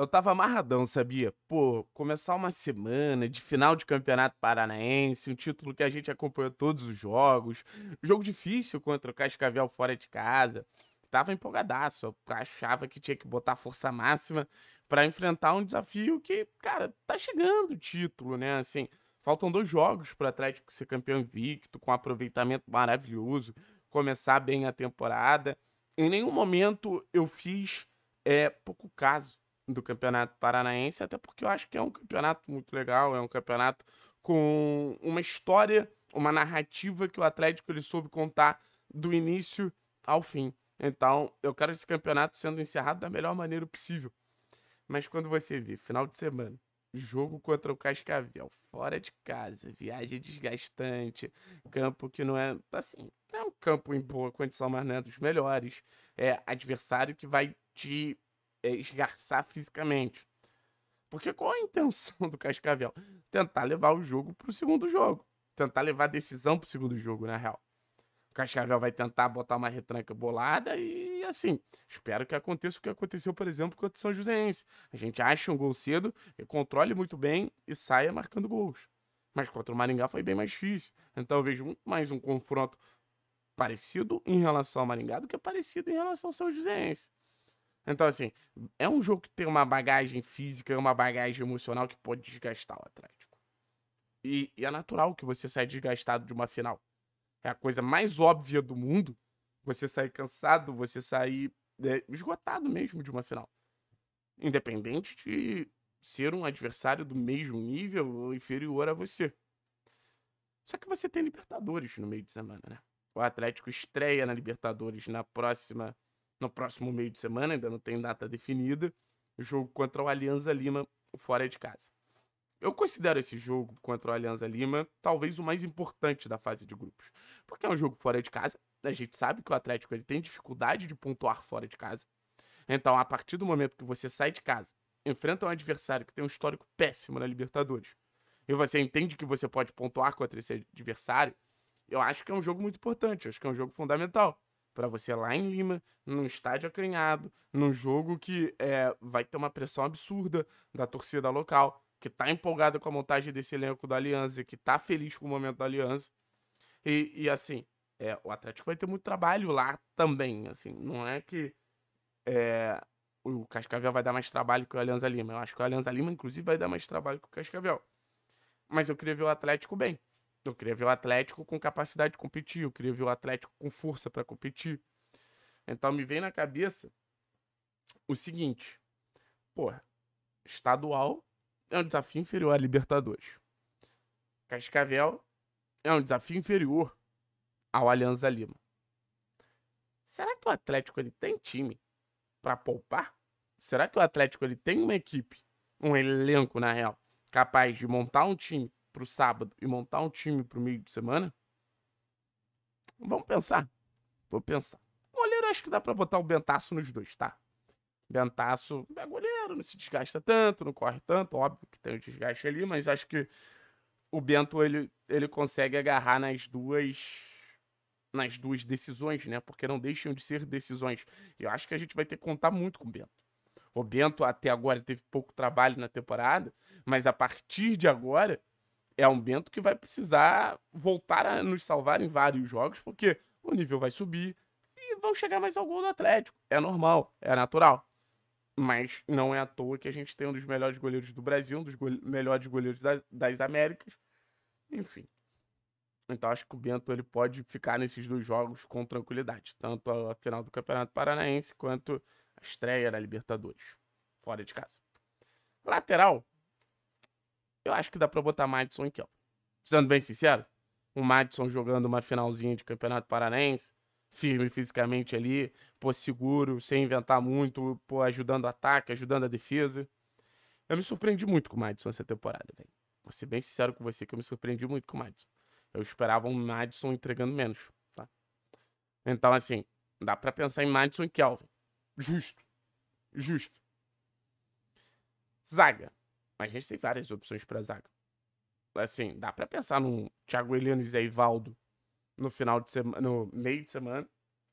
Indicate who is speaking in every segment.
Speaker 1: Eu tava amarradão, sabia? Pô, começar uma semana de final de campeonato paranaense, um título que a gente acompanhou todos os jogos, jogo difícil contra o Cascavel fora de casa. Tava empolgadaço, eu achava que tinha que botar força máxima para enfrentar um desafio que, cara, tá chegando o título, né? Assim, faltam dois jogos para o Atlético ser campeão invicto, com um aproveitamento maravilhoso, começar bem a temporada. Em nenhum momento eu fiz é, pouco caso do Campeonato Paranaense, até porque eu acho que é um campeonato muito legal, é um campeonato com uma história, uma narrativa que o Atlético ele soube contar do início ao fim. Então, eu quero esse campeonato sendo encerrado da melhor maneira possível. Mas quando você vê, final de semana, jogo contra o Cascavel, fora de casa, viagem desgastante, campo que não é, assim, é um campo em boa condição, mas não é dos melhores, é adversário que vai te é, esgarçar fisicamente. Porque qual a intenção do Cascavel? Tentar levar o jogo pro segundo jogo. Tentar levar a decisão pro segundo jogo, na real. O Cascavel vai tentar botar uma retranca bolada e assim. Espero que aconteça o que aconteceu, por exemplo, contra o São Joséense. A gente acha um gol cedo, controle muito bem e saia marcando gols. Mas contra o Maringá foi bem mais difícil. Então eu vejo muito mais um confronto parecido em relação ao Maringá do que parecido em relação ao São Joséense. Então, assim, é um jogo que tem uma bagagem física, uma bagagem emocional que pode desgastar o Atlético. E, e é natural que você saia desgastado de uma final. É a coisa mais óbvia do mundo você sair cansado, você sair é, esgotado mesmo de uma final. Independente de ser um adversário do mesmo nível ou inferior a você. Só que você tem Libertadores no meio de semana, né? O Atlético estreia na Libertadores na próxima no próximo meio de semana, ainda não tem data definida, jogo contra o Alianza Lima fora de casa. Eu considero esse jogo contra o Alianza Lima talvez o mais importante da fase de grupos, porque é um jogo fora de casa. A gente sabe que o Atlético ele tem dificuldade de pontuar fora de casa. Então, a partir do momento que você sai de casa, enfrenta um adversário que tem um histórico péssimo na Libertadores, e você entende que você pode pontuar contra esse adversário, eu acho que é um jogo muito importante, eu acho que é um jogo fundamental para você lá em Lima, num estádio acanhado, num jogo que é, vai ter uma pressão absurda da torcida local, que tá empolgada com a montagem desse elenco da Aliança, que tá feliz com o momento da Aliança. E, e assim, é, o Atlético vai ter muito trabalho lá também, assim, não é que é, o Cascavel vai dar mais trabalho que o Aliança Lima. Eu acho que o Aliança Lima, inclusive, vai dar mais trabalho que o Cascavel. Mas eu queria ver o Atlético bem. Eu queria ver o Atlético com capacidade de competir, eu queria ver o Atlético com força para competir. Então me vem na cabeça o seguinte: pô, estadual é um desafio inferior à Libertadores. Cascavel é um desafio inferior ao Alianza Lima. Será que o Atlético ele tem time para poupar? Será que o Atlético ele tem uma equipe, um elenco na real, capaz de montar um time pro sábado e montar um time pro meio de semana? Vamos pensar. Vou pensar. Goleiro, acho que dá para botar o Bentaço nos dois, tá? Bentaço é goleiro, não se desgasta tanto, não corre tanto. Óbvio que tem um desgaste ali, mas acho que o Bento ele, ele consegue agarrar nas duas nas duas decisões, né? Porque não deixam de ser decisões. Eu acho que a gente vai ter que contar muito com o Bento. O Bento até agora teve pouco trabalho na temporada, mas a partir de agora é um Bento que vai precisar voltar a nos salvar em vários jogos, porque o nível vai subir e vão chegar mais ao gol do Atlético. É normal, é natural. Mas não é à toa que a gente tem um dos melhores goleiros do Brasil, um dos melhores goleiros das, das Américas. Enfim. Então acho que o Bento ele pode ficar nesses dois jogos com tranquilidade, tanto a final do Campeonato Paranaense quanto a estreia na Libertadores, fora de casa. Lateral, eu acho que dá pra botar Madison aqui, ó. Sendo bem sincero, o Madison jogando uma finalzinha de Campeonato Paranaense, firme fisicamente ali, pô, seguro, sem inventar muito, pô, ajudando o ataque, ajudando a defesa. Eu me surpreendi muito com o Madison essa temporada, velho. Vou ser bem sincero com você que eu me surpreendi muito com o Madison. Eu esperava um Madison entregando menos, tá? Então, assim, dá para pensar em Madison e Kelvin. Justo. Justo. Zaga. Mas a gente tem várias opções pra zaga. Assim, dá pra pensar num Thiago Heleno e Zé Ivaldo no final de semana, no meio de semana.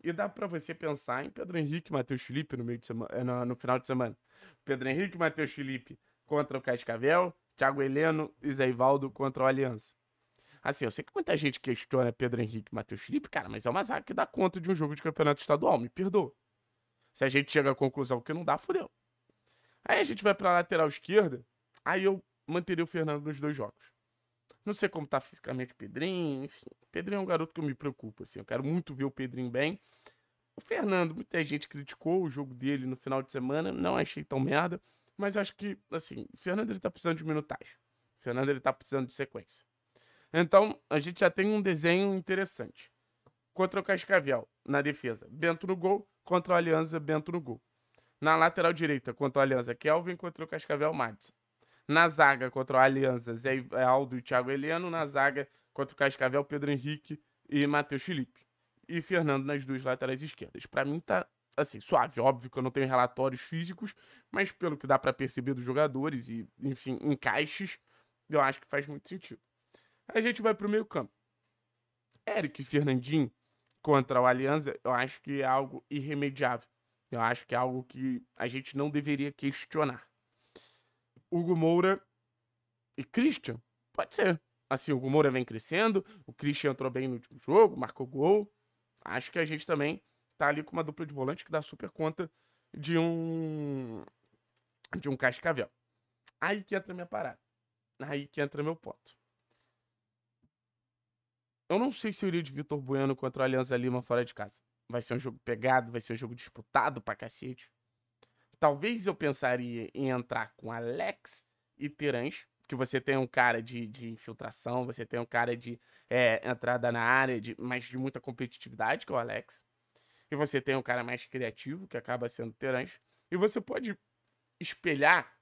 Speaker 1: E dá para você pensar em Pedro Henrique e Matheus Felipe no, meio de semana, eh, no, no final de semana. Pedro Henrique e Matheus Felipe contra o Cascavel, Thiago Heleno e Zé Ivaldo contra o Aliança. Assim, eu sei que muita gente questiona Pedro Henrique e Matheus Felipe, cara, mas é uma zaga que dá conta de um jogo de campeonato estadual, me perdoa. Se a gente chega à conclusão que não dá, fodeu. Aí a gente vai pra lateral esquerda, Aí eu manteria o Fernando nos dois jogos. Não sei como tá fisicamente o Pedrinho, enfim. O Pedrinho é um garoto que eu me preocupo, assim. Eu quero muito ver o Pedrinho bem. O Fernando, muita gente criticou o jogo dele no final de semana. Não achei tão merda. Mas acho que, assim, o Fernando ele tá precisando de minutagem. O Fernando ele tá precisando de sequência. Então, a gente já tem um desenho interessante. Contra o Cascavel, na defesa, Bento no gol. Contra o Alianza, Bento no gol. Na lateral direita, contra o Alianza, Kelvin. Contra o Cascavel, Madison na zaga contra o Alianza, Zé Aldo e Thiago Heleno, na zaga contra o Cascavel, Pedro Henrique e Matheus Felipe. E Fernando nas duas laterais esquerdas. Para mim tá assim, suave, óbvio que eu não tenho relatórios físicos, mas pelo que dá para perceber dos jogadores e, enfim, encaixes, eu acho que faz muito sentido. A gente vai pro meio-campo. Eric e Fernandinho contra o Aliança, eu acho que é algo irremediável. Eu acho que é algo que a gente não deveria questionar. Hugo Moura e Christian. Pode ser. Assim, o Hugo Moura vem crescendo, o Christian entrou bem no último jogo, marcou gol. Acho que a gente também tá ali com uma dupla de volante que dá super conta de um de um cascavel. Aí que entra minha parada. Aí que entra meu ponto. Eu não sei se eu iria de Vitor Bueno contra o Alianza Lima fora de casa. Vai ser um jogo pegado, vai ser um jogo disputado pra cacete talvez eu pensaria em entrar com Alex e Terãs, que você tem um cara de, de infiltração, você tem um cara de é, entrada na área, de, mas de muita competitividade, que é o Alex. E você tem um cara mais criativo, que acaba sendo o E você pode espelhar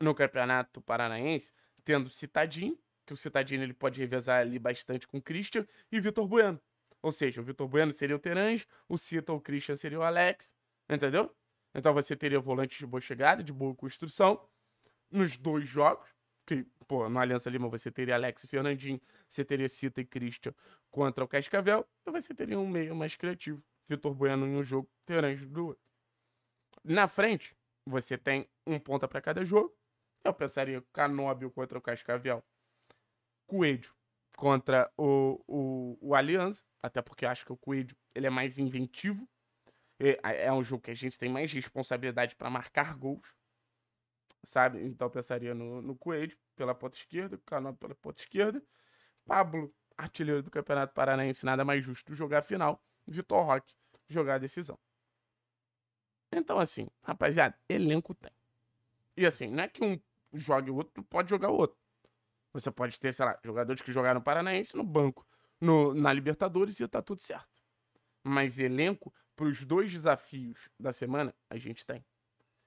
Speaker 1: no Campeonato Paranaense, tendo Citadinho, que o Citadinho ele pode revezar ali bastante com o Christian, e Vitor Bueno. Ou seja, o Vitor Bueno seria o Terãs, o Cita ou o Christian seria o Alex, entendeu? Então você teria volantes de boa chegada, de boa construção nos dois jogos. Que, pô, no Aliança Lima você teria Alex e Fernandinho, você teria Cita e Christian contra o Cascavel, e você teria um meio mais criativo. Vitor Bueno em um jogo, Terence do outro. Na frente, você tem um ponta para cada jogo. Eu pensaria Canóbio contra o Cascavel, Coelho contra o, o, o Aliança, até porque eu acho que o Coelho ele é mais inventivo é, é um jogo que a gente tem mais responsabilidade para marcar gols, sabe? Então eu pensaria no, no Coelho pela ponta esquerda, Cano pela ponta esquerda, Pablo, artilheiro do Campeonato Paranaense, nada mais justo jogar a final, Vitor Roque jogar a decisão. Então, assim, rapaziada, elenco tem. E assim, não é que um jogue o outro, pode jogar o outro. Você pode ter, sei lá, jogadores que jogaram Paranaense no banco, no, na Libertadores e tá tudo certo. Mas elenco para os dois desafios da semana, a gente tem.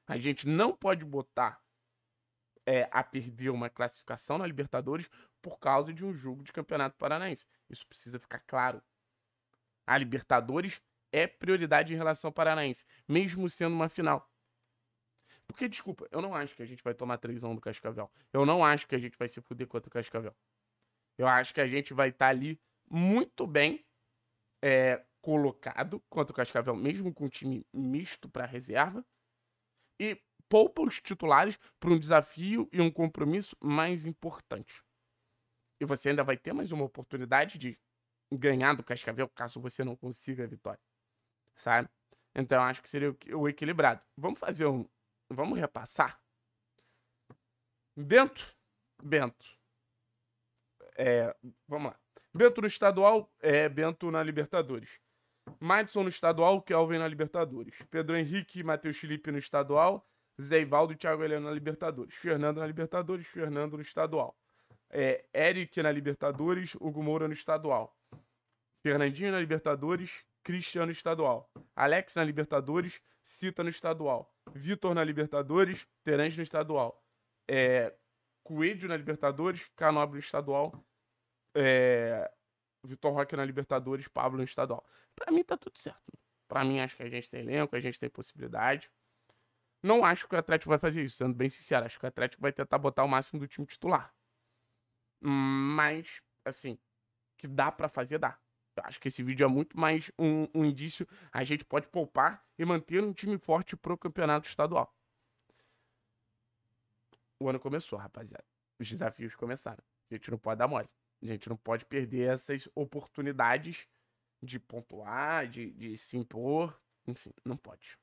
Speaker 1: A gente não pode botar é, a perder uma classificação na Libertadores por causa de um jogo de Campeonato Paranaense. Isso precisa ficar claro. A Libertadores é prioridade em relação ao Paranaense, mesmo sendo uma final. Porque, desculpa, eu não acho que a gente vai tomar 3 do Cascavel. Eu não acho que a gente vai se fuder contra o Cascavel. Eu acho que a gente vai estar tá ali muito bem é, colocado contra o Cascavel, mesmo com um time misto para reserva, e poupa os titulares para um desafio e um compromisso mais importante. E você ainda vai ter mais uma oportunidade de ganhar do Cascavel caso você não consiga a vitória, sabe? Então acho que seria o equilibrado. Vamos fazer um, vamos repassar. Bento, Bento, é, vamos lá. Bento no estadual, é Bento na Libertadores. Madison no estadual, Kelvin na Libertadores. Pedro Henrique e Matheus Felipe no estadual. Zé Ivaldo e Thiago Heleno na Libertadores. Fernando na Libertadores, Fernando no estadual. É, Eric na Libertadores, Hugo Moura no estadual. Fernandinho na Libertadores, Cristiano no estadual. Alex na Libertadores, Cita no estadual. Vitor na Libertadores, Terence no estadual. É, Coelho na Libertadores, Canobre no estadual. É, Vitor Roque na Libertadores, Pablo no estadual. Para mim tá tudo certo. Para mim acho que a gente tem elenco, a gente tem possibilidade. Não acho que o Atlético vai fazer isso, sendo bem sincero. Acho que o Atlético vai tentar botar o máximo do time titular. Mas, assim, que dá para fazer, dá. Eu acho que esse vídeo é muito mais um, um indício. A gente pode poupar e manter um time forte pro campeonato estadual. O ano começou, rapaziada. Os desafios começaram. A gente não pode dar mole. A gente não pode perder essas oportunidades de pontuar, de, de se impor. Enfim, não pode.